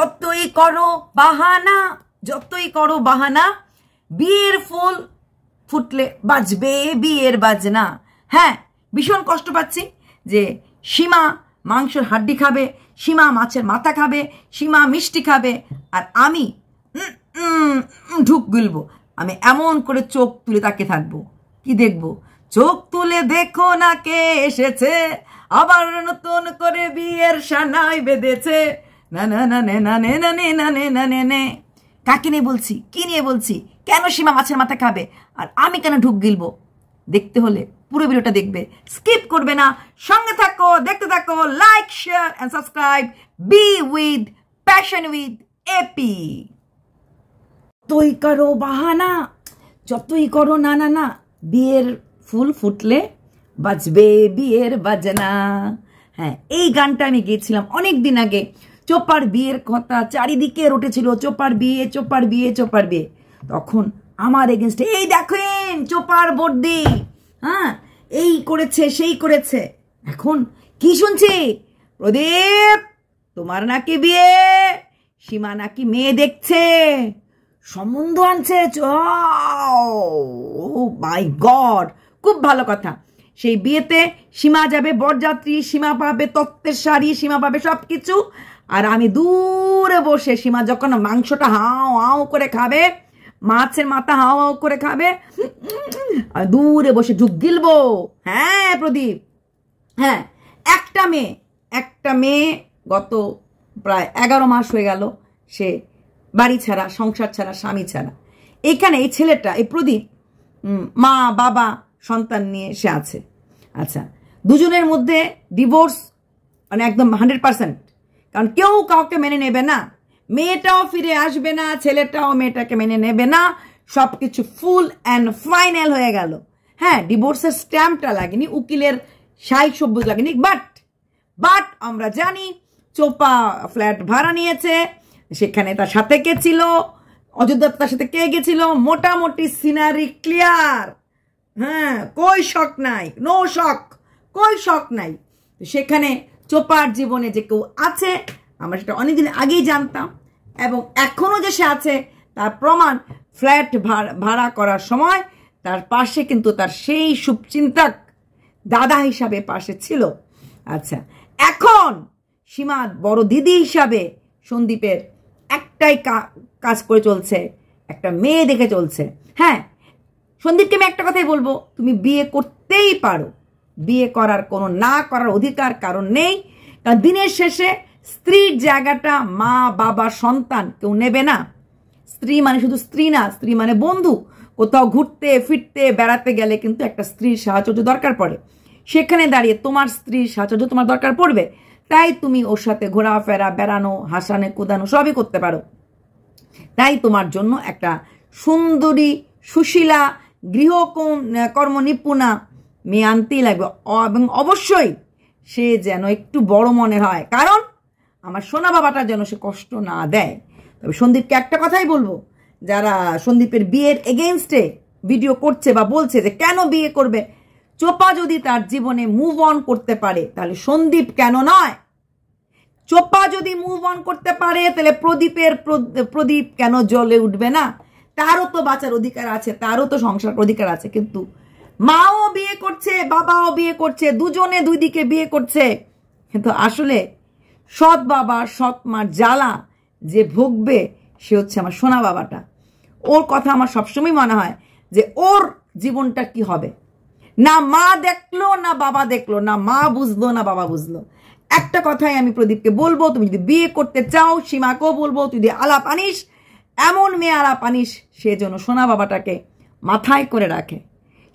ততই করো বাহানা যতই করো বাহানা বিয়ের ফুল ফুটলে বাজবে বিয়ের বাজনা হ্যাঁ ভীষণ কষ্ট পাচ্ছি যে সীমা মাংসের হাড্ডি খাবে সীমা মাছের মাথা খাবে সীমা মিষ্টি খাবে আর আমি ঢুক গুলব আমি এমন করে চোখ তুলে তাকে থাকবো কি দেখবো চোখ তুলে দেখো না কে এসেছে আবার নতুন করে বিয়ের সানায় বেঁধেছে না না না নে না নে না নে না নে না নে নে কাকে নিয়ে বলছি কি নিয়ে বলছি কেন সীমা মাছের মাথা খাবে আর আমি কেন ঢুক গিলবো দেখতে হলে পুরো ভিডিওটা দেখবে স্কিপ করবে না সঙ্গে থাকো দেখতে থাকো like share and subscribe be with passion with AP তুই করো বাহানা যতই করো না না না বিয়ের ফুল ফুটলে বাজবে বিয়ের বাজনা হ্যাঁ এই গানটা আমি গিয়েছিলাম অনেক দিন আগে চোপার বিয়ের কথা চারিদিকে রটেছিল চোপার বিয়ে চোপার বিয়ে চোপার বিয়ে তখন আমার এগেনস্টে এই দেখেন চোপার বর্দি হ্যাঁ এই করেছে সেই করেছে এখন কি শুনছি প্রদীপ তোমার নাকি বিয়ে সীমা নাকি মেয়ে দেখছে সম্বন্ধ আনছে চ মাই গড খুব ভালো কথা সেই বিয়েতে সীমা যাবে বরযাত্রী সীমা পাবে তত্ত্বের শাড়ি সীমা পাবে সব কিছু আর আমি দূরে বসে সীমা যখন মাংসটা হাও হাও করে খাবে মাছের মাথা হাও হাও করে খাবে আর দূরে বসে ঢুক গিলবো হ্যাঁ প্রদীপ হ্যাঁ একটা মেয়ে একটা মেয়ে গত প্রায় এগারো মাস হয়ে গেল সে বাড়ি ছাড়া সংসার ছাড়া স্বামী ছাড়া এখানে এই ছেলেটা এই প্রদীপ মা বাবা সন্তান নিয়ে সে আছে আচ্ছা দুজনের মধ্যে ডিভোর্স মানে একদম হান্ড্রেড পারসেন্ট কারণ কেউ কাউকে মেনে নেবে না মেয়েটাও ফিরে আসবে না ছেলেটাও মেয়েটাকে মেনে নেবে না সব কিছু ফুল অ্যান্ড ফাইনাল হয়ে গেল হ্যাঁ ডিভোর্সের স্ট্যাম্পটা লাগেনি উকিলের সাই সবুজ লাগেনি বাট বাট আমরা জানি চোপা ফ্ল্যাট ভাড়া নিয়েছে সেখানে তার সাথে কে ছিল অযোধ্যা তার সাথে কে গেছিল মোটামুটি সিনারি ক্লিয়ার হ্যাঁ কই শখ নাই নো শখ কই শখ নাই সেখানে চোপার জীবনে যে কেউ আছে আমরা সেটা অনেকদিন আগেই জানতাম এবং এখনও যে সে আছে তার প্রমাণ ফ্ল্যাট ভাড়া করার সময় তার পাশে কিন্তু তার সেই শুভচিন্তাক দাদা হিসাবে পাশে ছিল আচ্ছা এখন সীমা বড় দিদি হিসাবে সন্দীপের একটাই কাজ করে চলছে একটা মেয়ে দেখে চলছে হ্যাঁ সন্দীপকে আমি একটা কথাই বলবো তুমি বিয়ে করতেই পারো বিয়ে করার কোনো না করার অধিকার কারণ নেই কারণ দিনের শেষে স্ত্রীর জায়গাটা মা বাবা সন্তান কেউ নেবে না স্ত্রী মানে শুধু স্ত্রী না স্ত্রী মানে বন্ধু কোথাও ঘুরতে ফিরতে বেড়াতে গেলে কিন্তু একটা স্ত্রীর সাহায্য দরকার পড়ে সেখানে দাঁড়িয়ে তোমার স্ত্রীর সাহায্য তোমার দরকার পড়বে তাই তুমি ওর সাথে ঘোরাফেরা বেড়ানো হাসানে কোদানো সবই করতে পারো তাই তোমার জন্য একটা সুন্দরী সুশীলা গৃহ কর্ম নিপুণা মেয়ে আনতেই লাগবে এবং অবশ্যই সে যেন একটু বড় মনের হয় কারণ আমার সোনা বাবাটা যেন সে কষ্ট না দেয় তবে সন্দীপকে একটা কথাই বলবো যারা সন্দীপের বিয়ের এগেনস্টে ভিডিও করছে বা বলছে যে কেন বিয়ে করবে চোপা যদি তার জীবনে মুভ অন করতে পারে তাহলে সন্দীপ কেন নয় চোপা যদি মুভ অন করতে পারে তাহলে প্রদীপের প্রদীপ কেন জলে উঠবে না তারও তো বাঁচার অধিকার আছে তারও তো সংসার অধিকার আছে কিন্তু মাও বিয়ে করছে বাবাও বিয়ে করছে দুজনে দুই দিকে বিয়ে করছে কিন্তু আসলে সৎ বাবা সৎ মার জ্বালা যে ভুগবে সে হচ্ছে আমার সোনা বাবাটা ওর কথা আমার সবসময় মনে হয় যে ওর জীবনটা কি হবে না মা দেখলো না বাবা দেখলো না মা বুঝলো না বাবা বুঝলো একটা কথাই আমি প্রদীপকে বলবো তুমি যদি বিয়ে করতে চাও সীমাকেও বলবো তুই যদি আলাপ আনিস এমন মেয়ে আর পানিস সে যেন সোনা বাবাটাকে মাথায় করে রাখে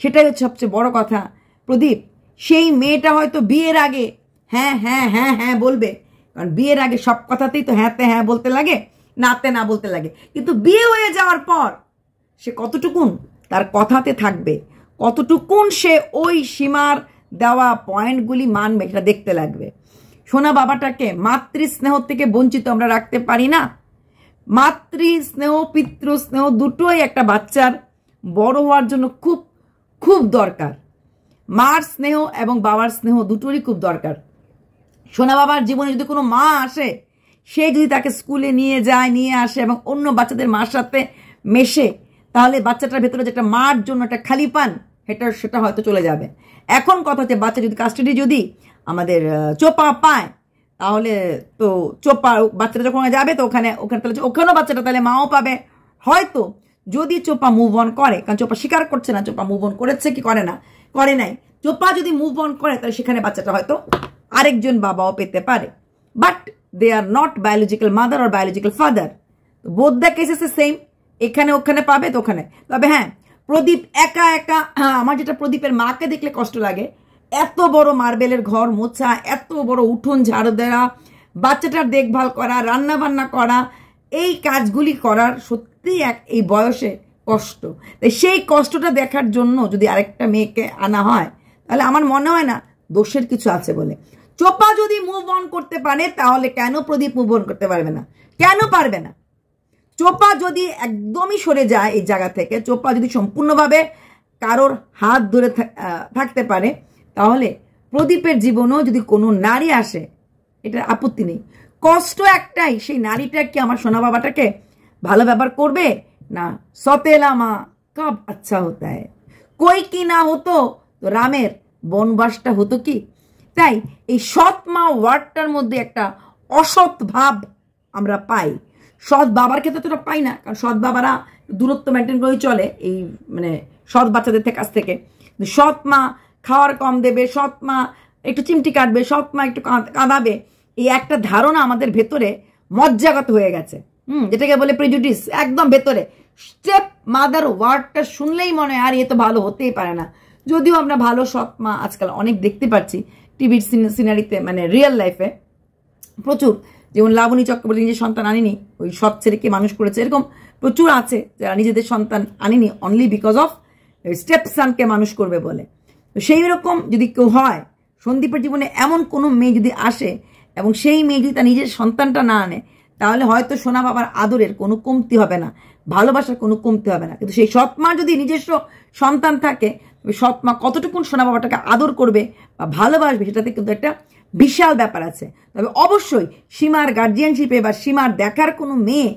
সেটাই হচ্ছে সবচেয়ে বড় কথা প্রদীপ সেই মেয়েটা হয়তো বিয়ের আগে হ্যাঁ হ্যাঁ হ্যাঁ হ্যাঁ বলবে কারণ বিয়ের আগে সব কথাতেই তো হ্যাঁতে হ্যাঁ বলতে লাগে নাতে না বলতে লাগে কিন্তু বিয়ে হয়ে যাওয়ার পর সে কতটুকুন তার কথাতে থাকবে কতটুকুন সে ওই সীমার দেওয়া পয়েন্টগুলি মানবে সেটা দেখতে লাগবে সোনা বাবাটাকে মাতৃস্নেহ থেকে বঞ্চিত আমরা রাখতে পারি না মাতৃ স্নেহ পিতৃ স্নেহ দুটোই একটা বাচ্চার বড় হওয়ার জন্য খুব খুব দরকার মার স্নেহ এবং বাবার স্নেহ দুটোরই খুব দরকার সোনা বাবার জীবনে যদি কোনো মা আসে সে যদি তাকে স্কুলে নিয়ে যায় নিয়ে আসে এবং অন্য বাচ্চাদের মার সাথে মেশে তাহলে বাচ্চাটার ভেতরে যে একটা মার জন্য একটা খালি পান সেটা সেটা হয়তো চলে যাবে এখন কথা হচ্ছে বাচ্চা যদি কাস্টডি যদি আমাদের চোপা পায় তাহলে তো চোপা বাচ্চাটা যখন যাবে তো ওখানে ওখানে তাহলে ওখানেও বাচ্চাটা তাহলে মাও পাবে হয়তো যদি চোপা মুভ অন করে কারণ চোপা স্বীকার করছে না চোপা মুভ অন করেছে কি করে না করে নাই চোপা যদি মুভ অন করে তাহলে সেখানে বাচ্চাটা হয়তো আরেকজন বাবাও পেতে পারে but they are not biological mother আর biological father both the cases same এখানে ওখানে পাবে তো ওখানে তবে হ্যাঁ প্রদীপ একা একা আমার যেটা প্রদীপের মাকে দেখলে কষ্ট লাগে এত বড় মার্বেলের ঘর মোছা এত বড় উঠোন ঝাড়ু দেওয়া বাচ্চাটার দেখভাল করা রান্না বান্না করা এই কাজগুলি করার সত্যিই এক এই বয়সে কষ্ট তাই সেই কষ্টটা দেখার জন্য যদি আরেকটা মেয়েকে আনা হয় তাহলে আমার মনে হয় না দোষের কিছু আছে বলে চোপা যদি মুভ অন করতে পারে তাহলে কেন প্রদীপ মুভ অন করতে পারবে না কেন পারবে না চোপা যদি একদমই সরে যায় এই জায়গা থেকে চোপা যদি সম্পূর্ণভাবে কারোর হাত ধরে থাকতে পারে তাহলে প্রদীপের জীবনেও যদি কোনো নারী আসে এটা আপত্তি নেই কষ্ট একটাই সেই নারীটা কি আমার সোনা বাবাটাকে ভালো ব্যবহার করবে না সতেলা মা কব আচ্ছা হতে হয় কই কি না হতো তো রামের বনবাসটা হতো কি তাই এই সৎ মা ওয়ার্ডটার মধ্যে একটা অসৎ ভাব আমরা পাই সৎ বাবার ক্ষেত্রে তো পাই না কারণ সৎ বাবারা দূরত্ব মেনটেন করেই চলে এই মানে সৎ বাচ্চাদের থেকে কাছ থেকে সৎ মা খাওয়ার কম দেবে সৎ মা একটু চিমটি কাটবে সৎ মা একটু কাঁদাবে এই একটা ধারণা আমাদের ভেতরে মজ্জাগত হয়ে গেছে হুম যেটাকে বলে প্রেজুডিস একদম ভেতরে স্টেপ মাদার ওয়ার্ডটা শুনলেই মনে হয় আর এ তো ভালো হতেই পারে না যদিও আমরা ভালো সৎ মা আজকাল অনেক দেখতে পাচ্ছি টিভির সিনারিতে মানে রিয়েল লাইফে প্রচুর যেমন লাবণী চক্রবর্তী নিজের সন্তান আনিনি ওই সৎ ছেলেকে মানুষ করেছে এরকম প্রচুর আছে যারা নিজেদের সন্তান আনিনি অনলি বিকজ অফ স্টেপ সানকে মানুষ করবে বলে সেই রকম যদি কেউ হয় সন্দীপের জীবনে এমন কোনো মেয়ে যদি আসে এবং সেই মেয়ে যদি তার নিজের সন্তানটা না আনে তাহলে হয়তো সোনা বাবার আদরের কোনো কমতি হবে না ভালোবাসার কোনো কমতি হবে না কিন্তু সেই সৎ মা যদি নিজস্ব সন্তান থাকে সৎ মা কতটুকুন সোনা বাবাটাকে আদর করবে বা ভালোবাসবে সেটাতে কিন্তু একটা বিশাল ব্যাপার আছে তবে অবশ্যই সীমার গার্জিয়ানশিপে বা সীমার দেখার কোনো মেয়ে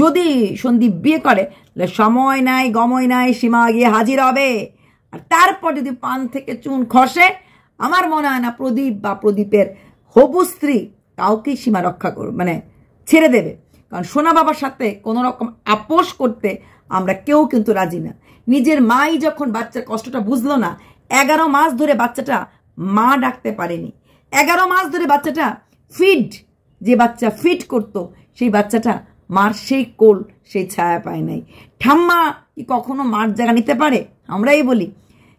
যদি সন্দীপ বিয়ে করে তাহলে সময় নাই গময় নাই সীমা গিয়ে হাজির হবে আর তারপর যদি পান থেকে চুন খসে আমার মনে হয় না প্রদীপ বা প্রদীপের হবু স্ত্রী কাউকেই সীমা রক্ষা করবে মানে ছেড়ে দেবে কারণ সোনা বাবার সাথে কোনো রকম আপোষ করতে আমরা কেউ কিন্তু রাজি না নিজের মাই যখন বাচ্চার কষ্টটা বুঝলো না এগারো মাস ধরে বাচ্চাটা মা ডাকতে পারেনি এগারো মাস ধরে বাচ্চাটা ফিড যে বাচ্চা ফিট করত সেই বাচ্চাটা মার সেই কোল সেই ছায়া পায় নাই ঠাম্মা কি কখনো মার জায়গা নিতে পারে আমরাই বলি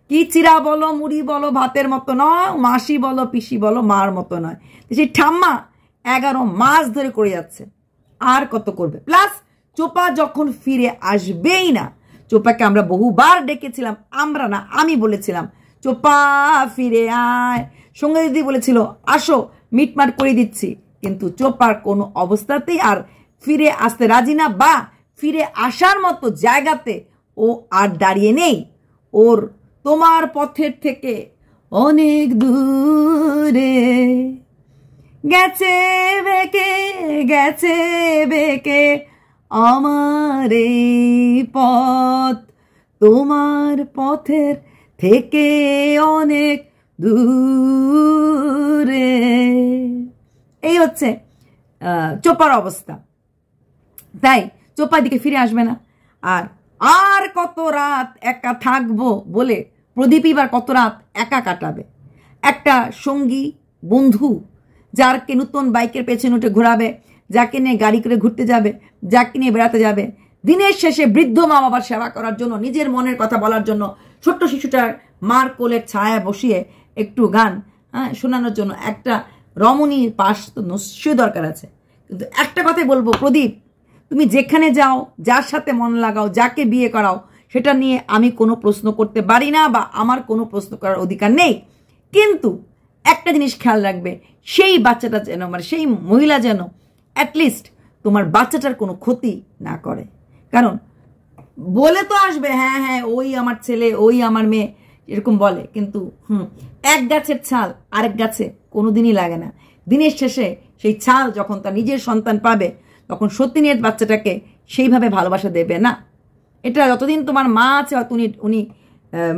কি চিরা বলো মুড়ি বলো ভাতের মতো নয় মাসি বলো পিসি বলো মার মতো নয় সেই ঠাম্মা এগারো মাস ধরে করে যাচ্ছে আর কত করবে প্লাস চোপা যখন ফিরে আসবেই না চোপাকে আমরা বহুবার ডেকেছিলাম আমরা না আমি বলেছিলাম চোপা ফিরে আয় সঙ্গে দিদি বলেছিল আসো মিটমাট করে দিচ্ছি কিন্তু চোপার কোনো অবস্থাতেই আর ফিরে আসতে রাজি না বা ফিরে আসার মতো জায়গাতে ও আর দাঁড়িয়ে নেই ওর তোমার পথের থেকে অনেক দূরে গেছে বেঁকে গেছে বেঁকে আমার পথ তোমার পথের থেকে অনেক দূরে এই হচ্ছে চোপার অবস্থা তাই চোপার দিকে ফিরে আসবে না আর আর কত রাত একা থাকবো বলে প্রদীপই বা কত রাত একা কাটাবে একটা সঙ্গী বন্ধু যারকে নতুন বাইকের পেছনে উঠে ঘোরাবে যাকে নিয়ে গাড়ি করে ঘুরতে যাবে যাকে নিয়ে বেড়াতে যাবে দিনের শেষে বৃদ্ধ মা বাবার সেবা করার জন্য নিজের মনের কথা বলার জন্য ছোট্ট শিশুটার মার কোলের ছায়া বসিয়ে একটু গান হ্যাঁ শোনানোর জন্য একটা রমণীর পাশ তো নিশ্চয়ই দরকার আছে কিন্তু একটা কথাই বলবো প্রদীপ তুমি যেখানে যাও যার সাথে মন লাগাও যাকে বিয়ে করাও সেটা নিয়ে আমি কোনো প্রশ্ন করতে পারি না বা আমার কোনো প্রশ্ন করার অধিকার নেই কিন্তু একটা জিনিস খেয়াল রাখবে সেই বাচ্চাটা যেন মানে সেই মহিলা যেন অ্যাটলিস্ট তোমার বাচ্চাটার কোনো ক্ষতি না করে কারণ বলে তো আসবে হ্যাঁ হ্যাঁ ওই আমার ছেলে ওই আমার মেয়ে এরকম বলে কিন্তু হুম এক গাছের ছাল আরেক গাছে কোনোদিনই লাগে না দিনের শেষে সেই ছাল যখন তার নিজের সন্তান পাবে তখন সত্যি নিয়ে বাচ্চাটাকে সেইভাবে ভালোবাসা দেবে না এটা যতদিন তোমার মা আছে উনি উনি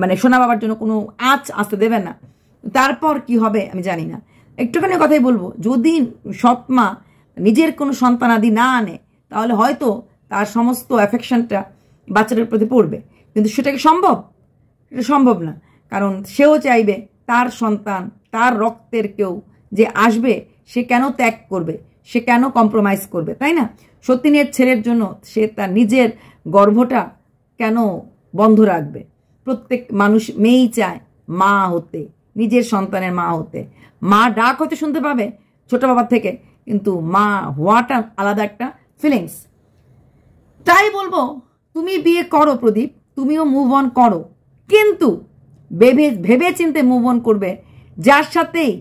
মানে সোনা বাবার জন্য কোনো আঁচ আসতে দেবে না তারপর কি হবে আমি জানি না একটুখানি কথাই বলবো যদি সৎ মা নিজের কোনো সন্তানাদি না আনে তাহলে হয়তো তার সমস্ত অ্যাফেকশনটা বাচ্চাটার প্রতি পড়বে কিন্তু সেটা কি সম্ভব সেটা সম্ভব না কারণ সেও চাইবে তার সন্তান তার রক্তের কেউ যে আসবে সে কেন ত্যাগ করবে সে কেন কম্প্রোমাইজ করবে তাই না সতীনের ছেলের জন্য সে তার নিজের গর্ভটা কেন বন্ধ রাখবে প্রত্যেক মানুষ মেয়েই চায় মা হতে নিজের সন্তানের মা হতে মা ডাক হতে শুনতে পাবে ছোট বাবার থেকে কিন্তু মা হওয়াটা আলাদা একটা ফিলিংস তাই বলবো তুমি বিয়ে করো প্রদীপ তুমিও মুভ অন করো কিন্তু ভেবে ভেবে চিনতে মুভ অন করবে যার সাথেই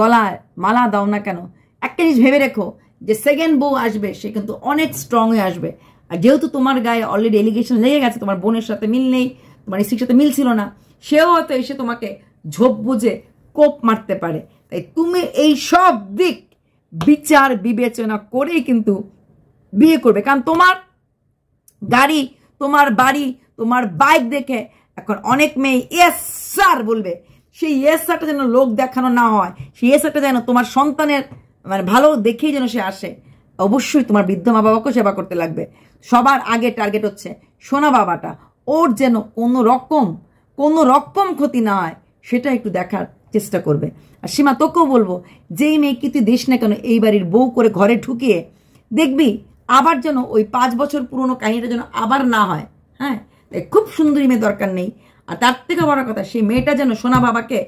গলায় মালা দাও না কেন একটা জিনিস ভেবে রেখো যে সেকেন্ড বউ আসবে সে কিন্তু অনেক স্ট্রং হয়ে আসবে আর যেহেতু তোমার গায়ে অলরেডি এলিগেশন লেগে গেছে তোমার বোনের সাথে মিল নেই তোমার স্ত্রীর সাথে মিল ছিল না সেও হয়তো এসে তোমাকে ঝোপ বুঝে কোপ মারতে পারে তাই তুমি এই সব দিক বিচার বিবেচনা করেই কিন্তু বিয়ে করবে কারণ তোমার গাড়ি তোমার বাড়ি তোমার বাইক দেখে এখন অনেক মেয়ে এস সার বলবে সেই এস সারটা যেন লোক দেখানো না হয় সেই এস সারটা যেন তোমার সন্তানের মানে ভালো দেখেই যেন সে আসে অবশ্যই তোমার বৃদ্ধ মা বাবাকেও সেবা করতে লাগবে সবার আগে টার্গেট হচ্ছে সোনা বাবাটা ওর যেন কোনো রকম কোনো রকম ক্ষতি না হয় সেটা একটু দেখার চেষ্টা করবে আর সীমা তোকেও বলবো যেই কি তুই দিস না কেন এই বাড়ির বউ করে ঘরে ঢুকিয়ে দেখবি আবার যেন ওই পাঁচ বছর পুরনো কাহিনীটা যেন আবার না হয় হ্যাঁ তাই খুব সুন্দরী মেয়ে দরকার নেই আর তার থেকে বড় কথা সেই মেয়েটা যেন সোনা বাবাকে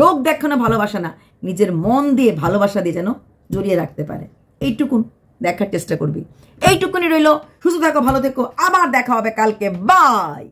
লোক দেখানো ভালোবাসা না নিজের মন দিয়ে ভালোবাসা দিয়ে যেন জড়িয়ে রাখতে পারে এইটুকুন দেখার চেষ্টা করবি এইটুকুনি রইল সুস্থ থাকো ভালো থেকো আবার দেখা হবে কালকে বাই